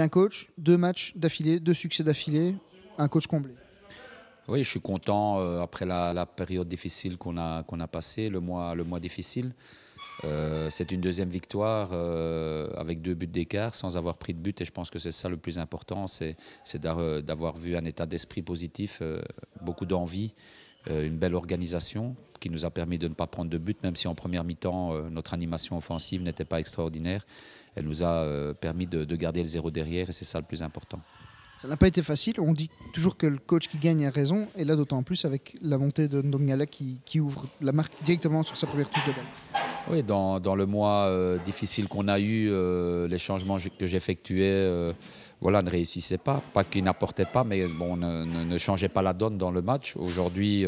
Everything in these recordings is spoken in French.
un coach, deux matchs d'affilée, deux succès d'affilée, un coach comblé. Oui, je suis content euh, après la, période difficile qu'on a, qu'on a passée, le mois, le mois difficile. Euh, c'est une deuxième victoire euh, avec deux buts d'écart sans avoir pris de but et je pense que c'est ça le plus important, c'est d'avoir vu un état d'esprit positif, beaucoup d'envie euh, une belle organisation qui nous a permis de ne pas prendre de but, même si en première mi-temps, euh, notre animation offensive n'était pas extraordinaire. Elle nous a euh, permis de, garder le zéro derrière et c'est ça le plus important. Ça n'a pas été facile. On dit toujours que le coach qui gagne a raison. Et là, d'autant plus avec la montée de Ndongala qui, qui ouvre la marque directement sur sa première touche de balle. Oui, dans, le mois euh, difficile qu'on a eu, euh, les changements que j'effectuais euh, voilà, ne réussissaient pas. Pas qu'ils n'apportaient pas, mais bon, ne, ne, changeaient pas la donne dans le match. Aujourd'hui,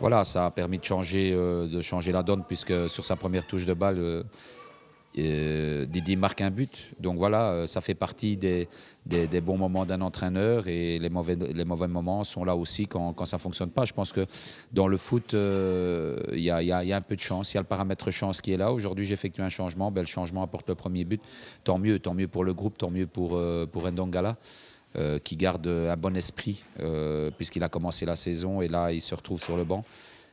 voilà, ça a permis de changer, de changer la donne, puisque sur sa première touche de balle, euh, Didier Didi marque un but. Donc voilà, euh, ça fait partie des, bons moments d'un entraîneur et les mauvais, moments sont là aussi quand, ça ne fonctionne pas. Je pense que dans le foot, euh, il y, a, un peu de chance. Il y a le paramètre chance qui est là. Aujourd'hui, j'effectue un changement. le changement apporte le premier but. Tant mieux, tant mieux pour le groupe, tant mieux pour, pour Ndongala. qui garde un bon esprit puisqu'il a commencé la saison et là il se retrouve sur le banc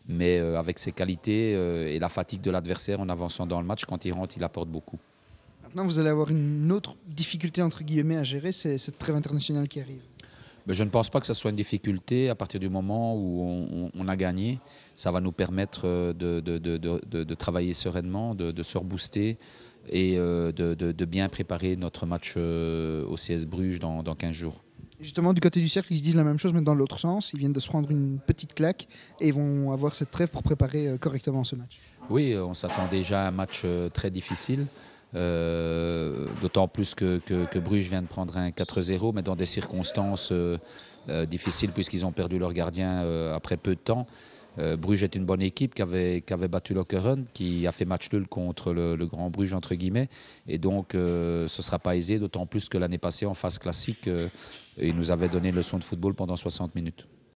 mais euh, avec ses qualités euh, et la fatigue de l'adversaire en avançant dans le match, quand il rentre, il apporte beaucoup. Maintenant, vous allez avoir une autre difficulté entre guillemets à gérer, c'est cette trêve internationale qui arrive. Ben, je ne pense pas que ce soit une difficulté à partir du moment où on, a gagné. Ça va nous permettre euh, de, travailler sereinement, de, se rebooster et de, bien préparer notre match au CS Bruges dans, dans 15 jours justement du côté du cercle, ils se disent la même chose, mais dans l'autre sens. Ils viennent de se prendre une petite claque et vont avoir cette trêve pour préparer euh, correctement ce match. Oui, on s'attend déjà à un match euh, très difficile. Euh, d'autant plus que, Bruges vient de prendre un 4-0, mais dans des circonstances difficiles puisqu'ils ont perdu leur gardien après peu de temps. Euh, Bruges est une bonne équipe qui avait, qui avait battu Lockerun, qui a fait match nul contre le, Grand Bruges, entre guillemets. Et donc, euh, ce ne sera pas aisé, d'autant plus que l'année passée, en phase classique, ils euh, il nous avait donné une leçon de football pendant 60 minutes.